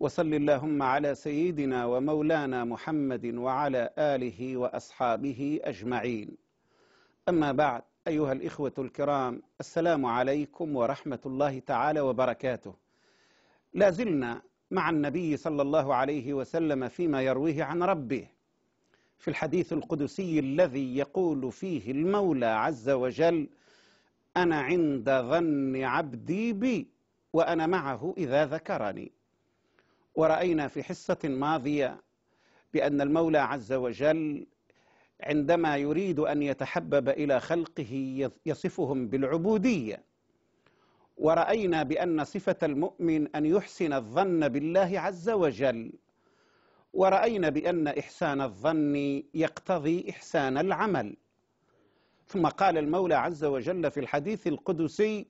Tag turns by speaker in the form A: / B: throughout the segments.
A: وصل اللهم على سيدنا ومولانا محمد وعلى آله وأصحابه أجمعين أما بعد أيها الإخوة الكرام السلام عليكم ورحمة الله تعالى وبركاته لا زلنا مع النبي صلى الله عليه وسلم فيما يرويه عن ربه في الحديث القدسي الذي يقول فيه المولى عز وجل أنا عند ظن عبدي بي وأنا معه إذا ذكرني ورأينا في حصة ماضية بأن المولى عز وجل عندما يريد أن يتحبب إلى خلقه يصفهم بالعبودية ورأينا بأن صفة المؤمن أن يحسن الظن بالله عز وجل ورأينا بأن إحسان الظن يقتضي إحسان العمل ثم قال المولى عز وجل في الحديث القدسي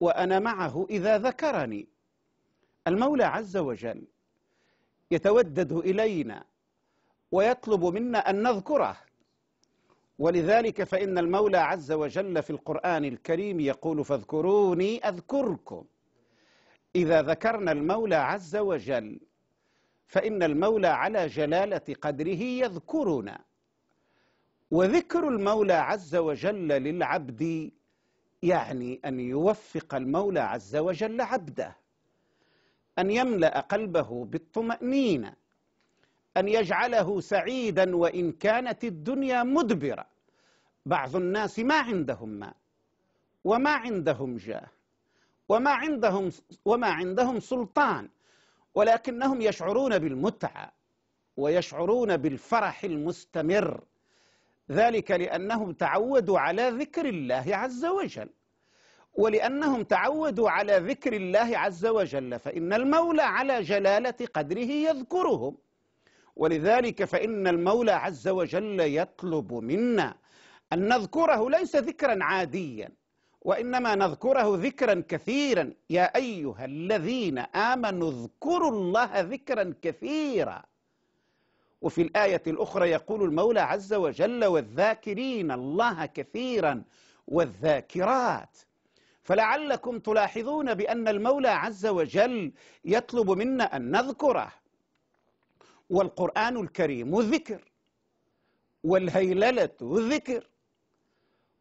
A: وأنا معه إذا ذكرني المولى عز وجل يتودد إلينا ويطلب منا أن نذكره ولذلك فإن المولى عز وجل في القرآن الكريم يقول فاذكروني أذكركم إذا ذكرنا المولى عز وجل فإن المولى على جلالة قدره يذكرنا وذكر المولى عز وجل للعبد يعني أن يوفق المولى عز وجل عبده أن يملأ قلبه بالطمأنينة أن يجعله سعيدا وإن كانت الدنيا مدبرة بعض الناس ما عندهم ماء وما عندهم جاه وما عندهم وما عندهم سلطان ولكنهم يشعرون بالمتعة ويشعرون بالفرح المستمر ذلك لأنهم تعودوا على ذكر الله عز وجل ولأنهم تعودوا على ذكر الله عز وجل فإن المولى على جلالة قدره يذكرهم ولذلك فإن المولى عز وجل يطلب منا أن نذكره ليس ذكرا عاديا وإنما نذكره ذكرا كثيرا يا أيها الذين آمنوا اذكروا الله ذكرا كثيرا وفي الآية الأخرى يقول المولى عز وجل والذاكرين الله كثيرا والذاكرات فلعلكم تلاحظون بأن المولى عز وجل يطلب منا أن نذكره والقرآن الكريم ذكر والهيللة ذكر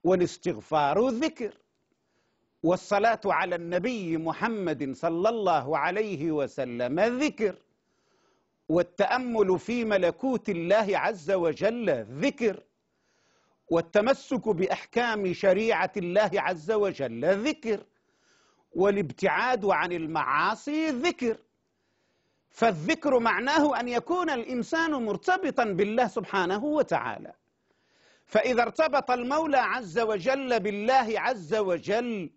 A: والاستغفار ذكر والصلاة على النبي محمد صلى الله عليه وسلم ذكر والتأمل في ملكوت الله عز وجل ذكر والتمسك باحكام شريعه الله عز وجل ذكر والابتعاد عن المعاصي ذكر فالذكر معناه ان يكون الانسان مرتبطا بالله سبحانه وتعالى فاذا ارتبط المولى عز وجل بالله عز وجل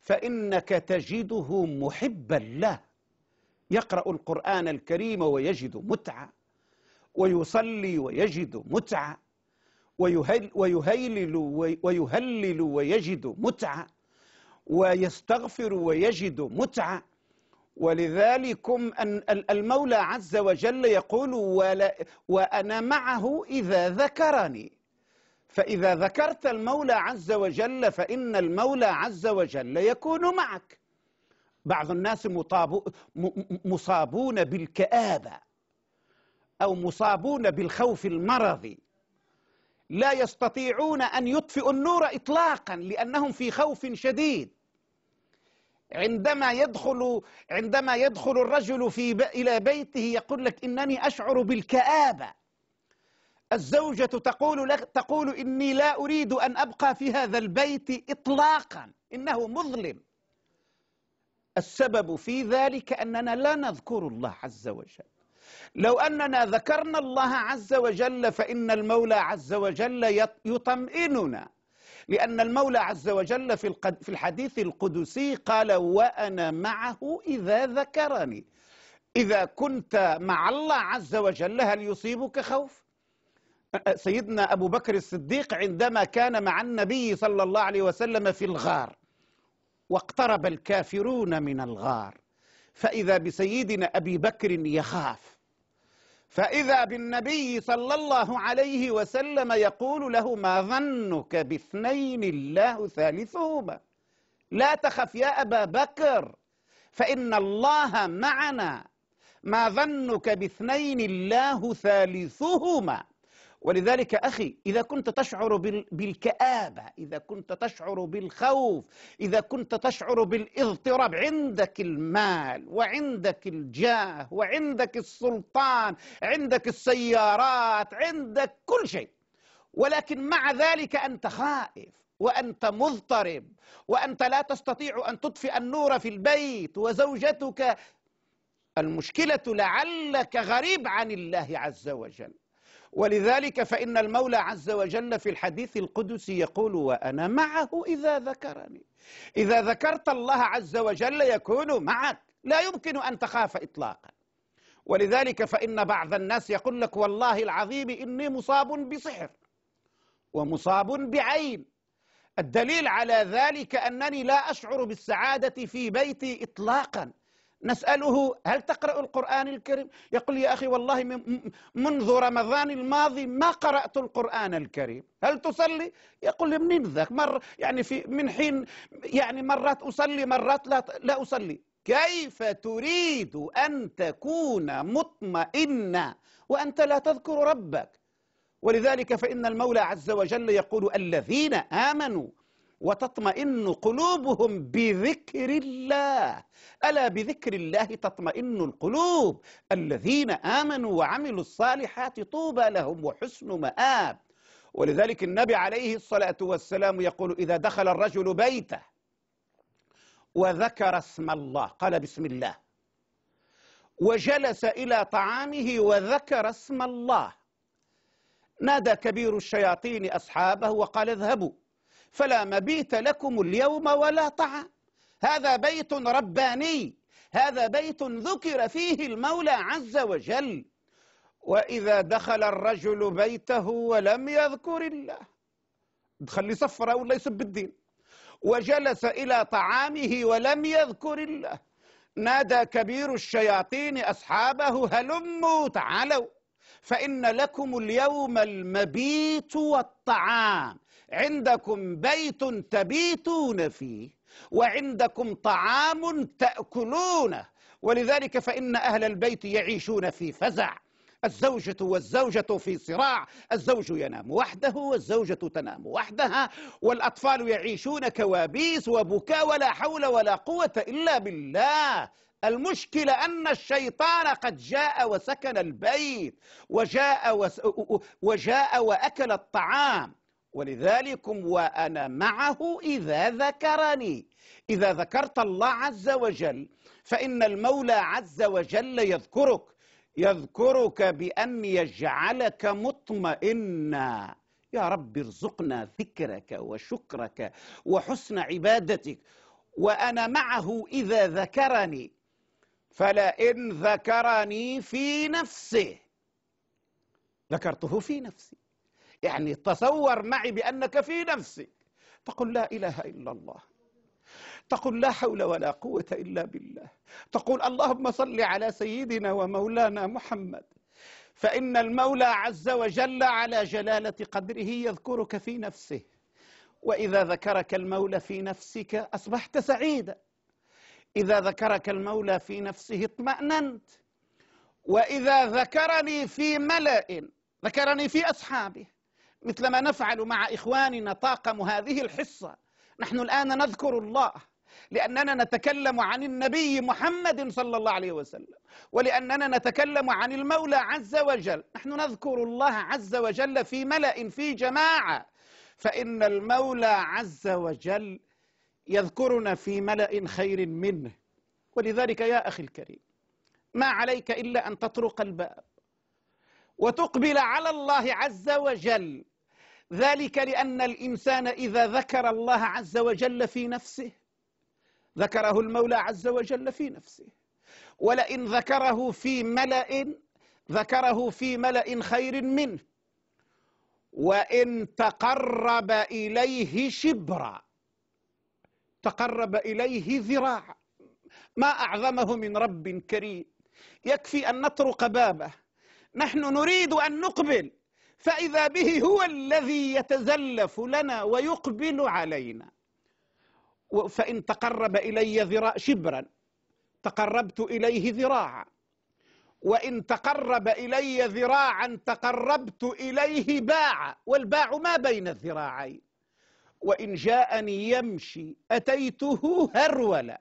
A: فانك تجده محبا له يقرا القران الكريم ويجد متعه ويصلي ويجد متعه ويهل ويهيلل ويهلل ويجد متعة ويستغفر ويجد متعة ولذلكم أن المولى عز وجل يقول وأنا معه إذا ذكرني فإذا ذكرت المولى عز وجل فإن المولى عز وجل يكون معك بعض الناس مصابون بالكآبة أو مصابون بالخوف المرضي لا يستطيعون أن يطفئوا النور إطلاقا لأنهم في خوف شديد عندما يدخل عندما يدخل الرجل في ب... إلى بيته يقول لك إنني أشعر بالكآبة الزوجة تقول لك تقول إني لا أريد أن أبقى في هذا البيت إطلاقا إنه مظلم السبب في ذلك أننا لا نذكر الله عز وجل لو أننا ذكرنا الله عز وجل فإن المولى عز وجل يطمئننا لأن المولى عز وجل في الحديث القدسي قال وأنا معه إذا ذكرني إذا كنت مع الله عز وجل هل يصيبك خوف؟ سيدنا أبو بكر الصديق عندما كان مع النبي صلى الله عليه وسلم في الغار واقترب الكافرون من الغار فإذا بسيدنا أبي بكر يخاف فإذا بالنبي صلى الله عليه وسلم يقول له ما ظنك باثنين الله ثالثهما لا تخف يا أبا بكر فإن الله معنا ما ظنك باثنين الله ثالثهما ولذلك أخي إذا كنت تشعر بالكآبة إذا كنت تشعر بالخوف إذا كنت تشعر بالاضطراب عندك المال وعندك الجاه وعندك السلطان عندك السيارات عندك كل شيء ولكن مع ذلك أنت خائف وأنت مضطرب وأنت لا تستطيع أن تطفئ النور في البيت وزوجتك المشكلة لعلك غريب عن الله عز وجل ولذلك فإن المولى عز وجل في الحديث القدسي يقول وأنا معه إذا ذكرني إذا ذكرت الله عز وجل يكون معك لا يمكن أن تخاف إطلاقا ولذلك فإن بعض الناس يقول لك والله العظيم إني مصاب بسحر ومصاب بعين الدليل على ذلك أنني لا أشعر بالسعادة في بيتي إطلاقا نسأله هل تقرأ القرآن الكريم؟ يقول يا أخي والله منذ رمضان الماضي ما قرأت القرآن الكريم هل تصلي؟ يقول لي منين ذاك؟ مر يعني في من حين يعني مرات أصلي مرات لا, لا أصلي كيف تريد أن تكون مطمئنا وأنت لا تذكر ربك ولذلك فإن المولى عز وجل يقول الذين آمنوا وتطمئن قلوبهم بذكر الله ألا بذكر الله تطمئن القلوب الذين آمنوا وعملوا الصالحات طوبى لهم وحسن مآب ولذلك النبي عليه الصلاة والسلام يقول إذا دخل الرجل بيته وذكر اسم الله قال بسم الله وجلس إلى طعامه وذكر اسم الله نادى كبير الشياطين أصحابه وقال اذهبوا فلا مبيت لكم اليوم ولا طعام هذا بيت رباني هذا بيت ذكر فيه المولى عز وجل واذا دخل الرجل بيته ولم يذكر الله دخل يصفر ولا يسب الدين وجلس الى طعامه ولم يذكر الله نادى كبير الشياطين اصحابه هلموا تعالوا فإن لكم اليوم المبيت والطعام عندكم بيت تبيتون فيه وعندكم طعام تأكلونه ولذلك فإن أهل البيت يعيشون في فزع الزوجة والزوجة في صراع الزوج ينام وحده والزوجة تنام وحدها والأطفال يعيشون كوابيس وبكاء ولا حول ولا قوة إلا بالله المشكلة أن الشيطان قد جاء وسكن البيت وجاء, وس... وجاء وأكل الطعام ولذلك وأنا معه إذا ذكرني إذا ذكرت الله عز وجل فإن المولى عز وجل يذكرك يذكرك بأن يجعلك مطمئنا يا رب ارزقنا ذكرك وشكرك وحسن عبادتك وأنا معه إذا ذكرني فلئن ذكرني في نفسه ذكرته في نفسي يعني تصور معي بأنك في نفسي تقول لا إله إلا الله تقول لا حول ولا قوة إلا بالله تقول اللهم صل على سيدنا ومولانا محمد فإن المولى عز وجل على جلالة قدره يذكرك في نفسه وإذا ذكرك المولى في نفسك أصبحت سعيدا اذا ذكرك المولى في نفسه اطماننت واذا ذكرني في ملا ذكرني في اصحابه مثلما نفعل مع اخواننا طاقم هذه الحصه نحن الان نذكر الله لاننا نتكلم عن النبي محمد صلى الله عليه وسلم ولاننا نتكلم عن المولى عز وجل نحن نذكر الله عز وجل في ملا في جماعه فان المولى عز وجل يذكرنا في ملأ خير منه ولذلك يا أخي الكريم ما عليك إلا أن تطرق الباب وتقبل على الله عز وجل ذلك لأن الإنسان إذا ذكر الله عز وجل في نفسه ذكره المولى عز وجل في نفسه ولئن ذكره في ملأ ذكره في ملأ خير منه وإن تقرب إليه شبرا تقرب إليه ذراع ما أعظمه من رب كريم يكفي أن نطرق بابه نحن نريد أن نقبل فإذا به هو الذي يتزلف لنا ويقبل علينا فإن تقرب إلي ذراع شبرا تقربت إليه ذراعا وإن تقرب إلي ذراعا تقربت إليه باعا والباع ما بين الذراعين وإن جاءني يمشي أتيته هرولا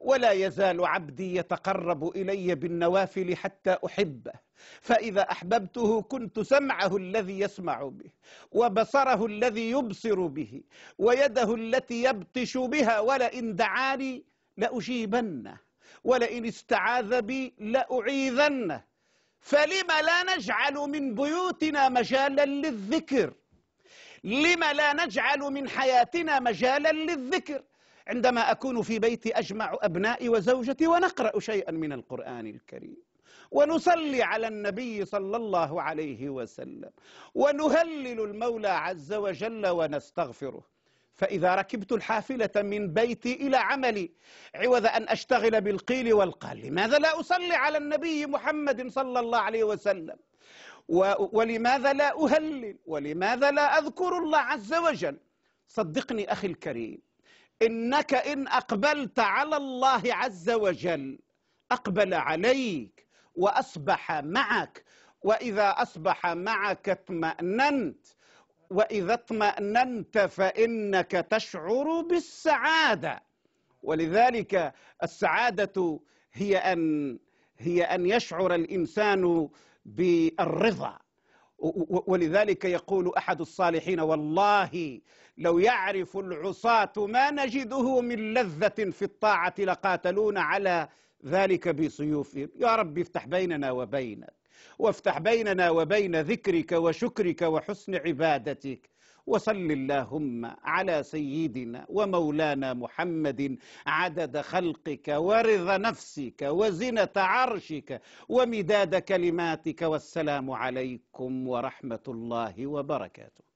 A: ولا يزال عبدي يتقرب إلي بالنوافل حتى أحبه فإذا أحببته كنت سمعه الذي يسمع به وبصره الذي يبصر به ويده التي يبطش بها ولئن دعاني لأجيبنه ولئن استعاذ بي لأعيذنه فلم لا نجعل من بيوتنا مجالا للذكر لم لا نجعل من حياتنا مجالا للذكر عندما أكون في بيتي أجمع أبنائي وزوجتي ونقرأ شيئا من القرآن الكريم ونصلي على النبي صلى الله عليه وسلم ونهلل المولى عز وجل ونستغفره فإذا ركبت الحافلة من بيتي إلى عملي عوض أن أشتغل بالقيل والقال لماذا لا أصلي على النبي محمد صلى الله عليه وسلم ولماذا لا أهلل ولماذا لا أذكر الله عز وجل صدقني أخي الكريم إنك إن أقبلت على الله عز وجل أقبل عليك وأصبح معك وإذا أصبح معك اطمأننت وإذا اطمأننت فإنك تشعر بالسعادة ولذلك السعادة هي أن هي أن يشعر الإنسان بالرضا ولذلك يقول احد الصالحين والله لو يعرف العصاة ما نجده من لذة في الطاعة لقاتلون على ذلك بسيوفهم يا رب افتح بيننا وبينك وافتح بيننا وبين ذكرك وشكرك وحسن عبادتك وصل اللهم على سيدنا ومولانا محمد عدد خلقك ورضا نفسك وزنة عرشك ومداد كلماتك والسلام عليكم ورحمة الله وبركاته